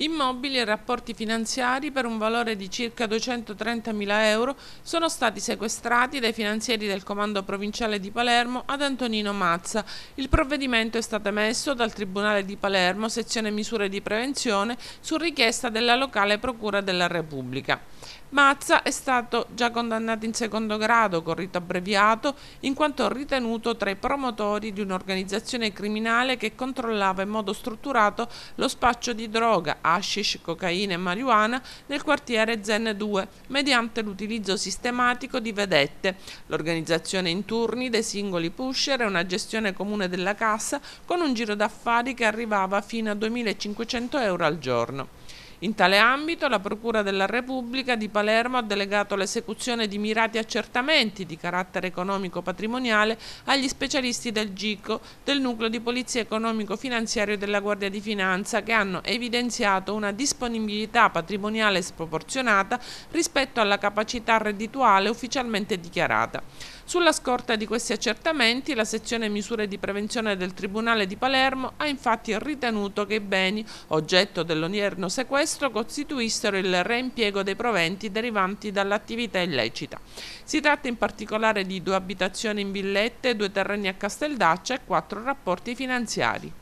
Immobili e rapporti finanziari per un valore di circa 230.000 euro sono stati sequestrati dai finanzieri del Comando Provinciale di Palermo ad Antonino Mazza. Il provvedimento è stato emesso dal Tribunale di Palermo, sezione misure di prevenzione, su richiesta della locale Procura della Repubblica. Mazza è stato già condannato in secondo grado con rito abbreviato in quanto ritenuto tra i promotori di un'organizzazione criminale che controllava in modo strutturato lo spaccio di droga, hashish, cocaina e marijuana nel quartiere Zen 2 mediante l'utilizzo sistematico di vedette, l'organizzazione in turni dei singoli pusher e una gestione comune della cassa con un giro d'affari che arrivava fino a 2500 euro al giorno. In tale ambito la Procura della Repubblica di Palermo ha delegato l'esecuzione di mirati accertamenti di carattere economico-patrimoniale agli specialisti del GICO, del Nucleo di Polizia Economico-Finanziario della Guardia di Finanza, che hanno evidenziato una disponibilità patrimoniale sproporzionata rispetto alla capacità reddituale ufficialmente dichiarata. Sulla scorta di questi accertamenti, la sezione misure di prevenzione del Tribunale di Palermo ha infatti ritenuto che i beni, oggetto dell'onierno sequestro, costituissero il reimpiego dei proventi derivanti dall'attività illecita. Si tratta in particolare di due abitazioni in villette, due terreni a Casteldaccia e quattro rapporti finanziari.